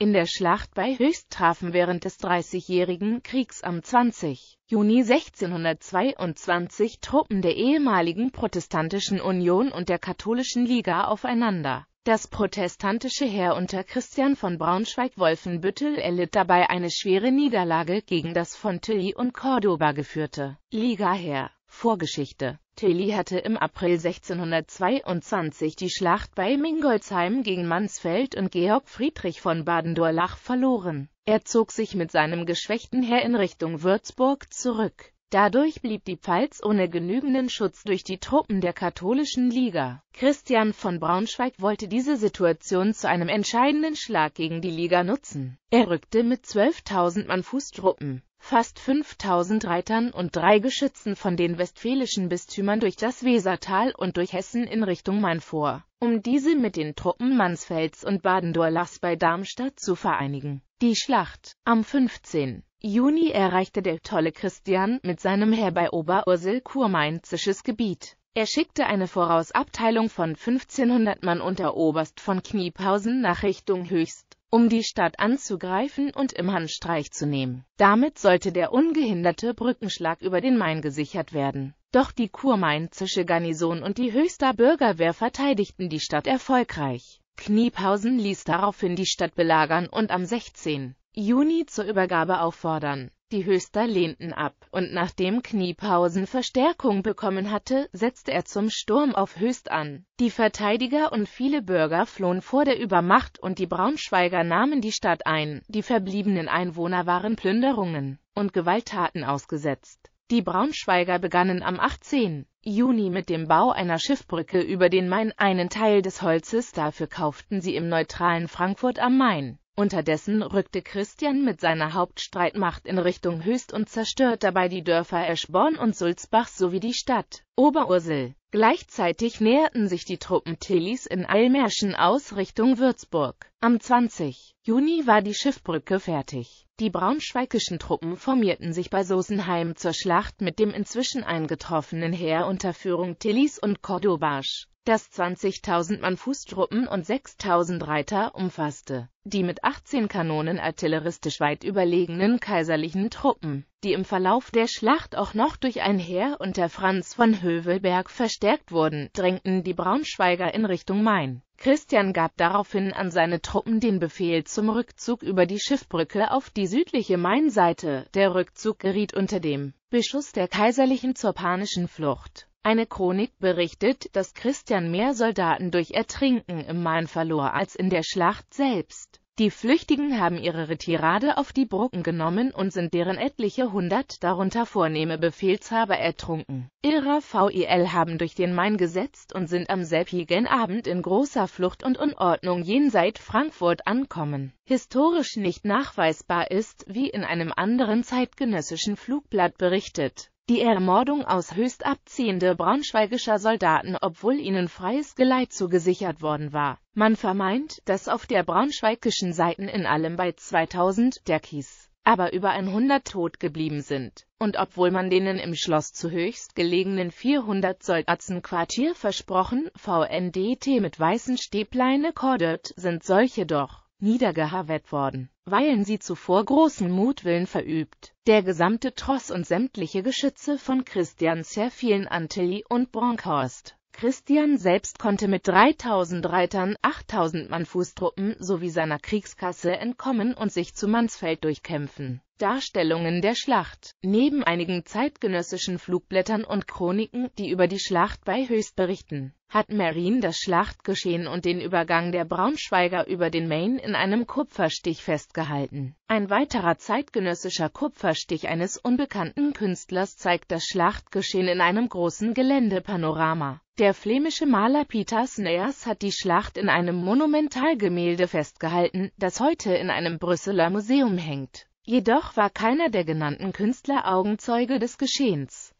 In der Schlacht bei Höchst trafen während des Dreißigjährigen Kriegs am 20. Juni 1622 Truppen der ehemaligen Protestantischen Union und der Katholischen Liga aufeinander. Das protestantische Heer unter Christian von Braunschweig-Wolfenbüttel erlitt dabei eine schwere Niederlage gegen das von Tilly und Cordoba geführte Ligaheer. Vorgeschichte Tilly hatte im April 1622 die Schlacht bei Mingolzheim gegen Mansfeld und Georg Friedrich von Badendorlach verloren. Er zog sich mit seinem geschwächten Heer in Richtung Würzburg zurück Dadurch blieb die Pfalz ohne genügenden Schutz durch die Truppen der katholischen Liga. Christian von Braunschweig wollte diese Situation zu einem entscheidenden Schlag gegen die Liga nutzen. Er rückte mit 12.000 Mann Fußtruppen, fast 5.000 Reitern und drei Geschützen von den westfälischen Bistümern durch das Wesertal und durch Hessen in Richtung Main vor, um diese mit den Truppen Mansfelds und Baden-Durlachs bei Darmstadt zu vereinigen. Die Schlacht am 15. Juni erreichte der tolle Christian mit seinem Herr bei Oberursel kurmainzisches Gebiet. Er schickte eine Vorausabteilung von 1500 Mann unter Oberst von Kniepausen nach Richtung Höchst, um die Stadt anzugreifen und im Handstreich zu nehmen. Damit sollte der ungehinderte Brückenschlag über den Main gesichert werden. Doch die kurmainzische Garnison und die Höchster Bürgerwehr verteidigten die Stadt erfolgreich. Kniepausen ließ daraufhin die Stadt belagern und am 16. Juni zur Übergabe auffordern. Die Höchster lehnten ab, und nachdem Kniepausen Verstärkung bekommen hatte, setzte er zum Sturm auf Höchst an. Die Verteidiger und viele Bürger flohen vor der Übermacht und die Braunschweiger nahmen die Stadt ein. Die verbliebenen Einwohner waren Plünderungen und Gewalttaten ausgesetzt. Die Braunschweiger begannen am 18. Juni mit dem Bau einer Schiffbrücke über den Main. Einen Teil des Holzes dafür kauften sie im neutralen Frankfurt am Main. Unterdessen rückte Christian mit seiner Hauptstreitmacht in Richtung Höchst und zerstört dabei die Dörfer Eschborn und Sulzbach sowie die Stadt Oberursel. Gleichzeitig näherten sich die Truppen Tillys in Almärschen aus Richtung Würzburg. Am 20. Juni war die Schiffbrücke fertig. Die braunschweigischen Truppen formierten sich bei Sosenheim zur Schlacht mit dem inzwischen eingetroffenen Heer unter Führung Tillys und Cordobasch das 20.000 Mann Fußtruppen und 6.000 Reiter umfasste. Die mit 18 Kanonen artilleristisch weit überlegenen kaiserlichen Truppen, die im Verlauf der Schlacht auch noch durch ein Heer unter Franz von Hövelberg verstärkt wurden, drängten die Braunschweiger in Richtung Main. Christian gab daraufhin an seine Truppen den Befehl zum Rückzug über die Schiffbrücke auf die südliche Mainseite. Der Rückzug geriet unter dem Beschuss der Kaiserlichen zur panischen Flucht. Eine Chronik berichtet, dass Christian mehr Soldaten durch Ertrinken im Main verlor als in der Schlacht selbst. Die Flüchtigen haben ihre Retirade auf die Brücken genommen und sind deren etliche hundert, darunter vornehme Befehlshaber, ertrunken. Irrer VIL haben durch den Main gesetzt und sind am selbigen Abend in großer Flucht und Unordnung jenseits Frankfurt ankommen. Historisch nicht nachweisbar ist, wie in einem anderen zeitgenössischen Flugblatt berichtet, die Ermordung aus höchst abziehender braunschweigischer Soldaten, obwohl ihnen freies Geleit zugesichert worden war. Man vermeint, dass auf der braunschweigischen Seite in allem bei 2000 der Kies aber über 100 tot geblieben sind. Und obwohl man denen im Schloss zu höchst gelegenen 400 Soldatenquartier versprochen, VNDT mit weißen Stäblein kordet, sind solche doch niedergeharrt worden, weil sie zuvor großen Mutwillen verübt. Der gesamte Tross und sämtliche Geschütze von Christian zerfielen Antilly und Bronkhorst. Christian selbst konnte mit 3000 Reitern, 8000 Mann Fußtruppen sowie seiner Kriegskasse entkommen und sich zu Mansfeld durchkämpfen. Darstellungen der Schlacht Neben einigen zeitgenössischen Flugblättern und Chroniken, die über die Schlacht bei Höchst berichten, hat Marin das Schlachtgeschehen und den Übergang der Braunschweiger über den Main in einem Kupferstich festgehalten. Ein weiterer zeitgenössischer Kupferstich eines unbekannten Künstlers zeigt das Schlachtgeschehen in einem großen Geländepanorama. Der flämische Maler Peter Sneyers hat die Schlacht in einem Monumentalgemälde festgehalten, das heute in einem Brüsseler Museum hängt. Jedoch war keiner der genannten Künstler Augenzeuge des Geschehens.